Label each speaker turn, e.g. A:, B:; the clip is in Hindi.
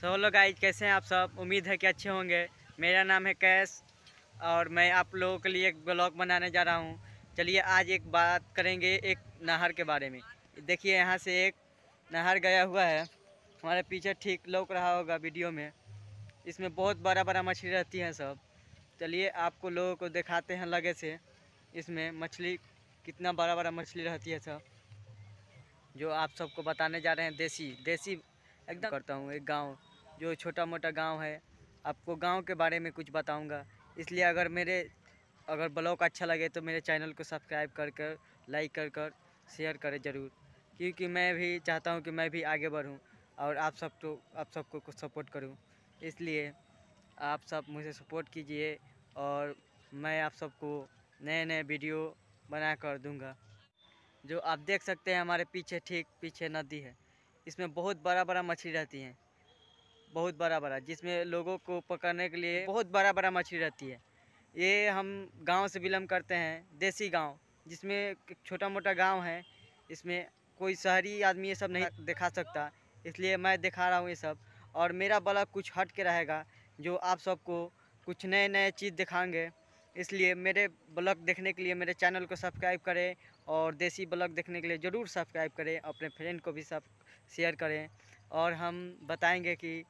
A: सो हेलो गाइज कैसे हैं आप सब उम्मीद है कि अच्छे होंगे मेरा नाम है कैश और मैं आप लोगों के लिए एक ब्लॉग बनाने जा रहा हूँ चलिए आज एक बात करेंगे एक नहर के बारे में देखिए यहाँ से एक नहर गया हुआ है हमारे पीछे ठीक लौक रहा होगा वीडियो में इसमें बहुत बड़ा बड़ा मछली रहती है सब चलिए आपको लोगों को दिखाते हैं लगे से इसमें मछली कितना बड़ा बड़ा मछली रहती है सब जो आप सबको बताने जा रहे हैं देसी देसी एकदम करता हूँ एक गांव जो छोटा मोटा गांव है आपको गांव के बारे में कुछ बताऊंगा इसलिए अगर मेरे अगर ब्लॉग अच्छा लगे तो मेरे चैनल को सब्सक्राइब कर कर लाइक कर कर शेयर करें ज़रूर क्योंकि मैं भी चाहता हूँ कि मैं भी आगे बढ़ूँ और आप सब तो आप सबको कुछ सपोर्ट करूँ इसलिए आप सब मुझे सपोर्ट कीजिए और मैं आप सबको नए नए वीडियो बना कर दूँगा जो आप देख सकते हैं हमारे पीछे ठीक पीछे नदी है इसमें बहुत बड़ा बड़ा मछली रहती हैं बहुत बड़ा बड़ा जिसमें लोगों को पकड़ने के लिए बहुत बड़ा बड़ा मछली रहती है ये हम गांव से बिलोंग करते हैं देसी गांव जिसमें छोटा मोटा गांव है इसमें कोई शहरी आदमी ये सब नहीं दिखा सकता इसलिए मैं दिखा रहा हूँ ये सब और मेरा ब्लॉग कुछ हट के रहेगा जो आप सबको कुछ नए नए चीज़ दिखाएंगे इसलिए मेरे ब्लॉग देखने के लिए मेरे चैनल को सब्सक्राइब करें और देसी ब्लॉग देखने के लिए ज़रूर सब्सक्राइब करें अपने फ्रेंड को भी सब शेयर करें और हम बताएंगे कि